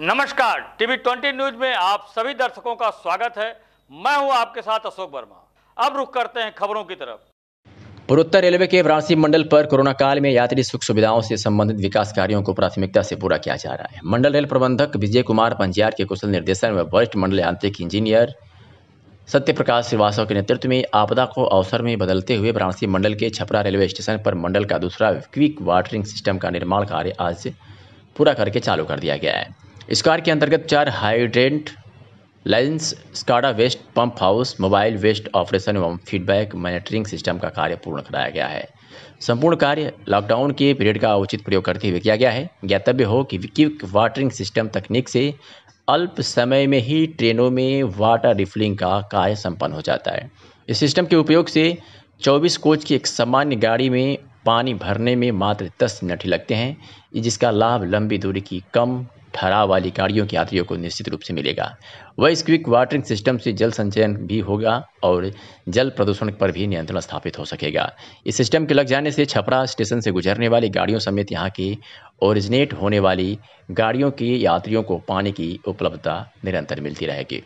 नमस्कार TV twenty news में आप सभी दर्शकों का स्वागत है मैं हूं आपके साथ अशोक वर्मा अब रुख करते हैं खबरों की तरफ पूर्वोत्तर रेलवे के वाराणसी मंडल पर कोरोना काल में यात्री सुख सुविधाओं से संबंधित विकास कार्यों को प्राथमिकता से पूरा किया जा रहा है मंडल रेल प्रबंधक विजय कुमार पंजियार के कुशल निर्देशन में वरिष्ठ मंडल यांत्रिक इंजीनियर सत्य प्रकाश श्रीवास्तव के नेतृत्व में आपदा को अवसर में बदलते हुए वाराणसी मंडल के छपरा रेलवे स्टेशन पर मंडल का दूसरा क्विक वाटरिंग सिस्टम का निर्माण कार्य आज पूरा करके चालू कर दिया गया है स्कार के अंतर्गत चार hydrant lines SCADA based pump house mobile based operation एवं फीडबैक मॉनिटरिंग सिस्टम का कार्य पूर्ण कराया गया है संपूर्ण कार्य लॉकडाउन के पीरियड का उचित प्रयोग करते हुए किया गया है ज्ञातव्य हो कि क्विक वाटरिंग सिस्टम तकनीक से अल्प समय में ही ट्रेनों में वाटर रिफिलिंग का कार्य संपन्न हो जाता है इस सिस्टम के उपयोग से 24 कोच की एक सामान्य गाड़ी में पानी भरने में मात्र 10 मिनट ही लगते हैं जिसका लाभ लंबी दूरी की कम ठहराव वाली गाड़ियों के यात्रियों को निश्चित रूप से मिलेगा वह इस क्विक वाटरिंग सिस्टम से जल संचयन भी होगा और जल प्रदूषण पर भी नियंत्रण स्थापित हो सकेगा इस सिस्टम के लग जाने से छपरा स्टेशन से गुजरने वाली गाड़ियों समेत यहाँ की ओरिजिनेट होने वाली गाड़ियों के यात्रियों को पानी की उपलब्धता निरंतर मिलती रहेगी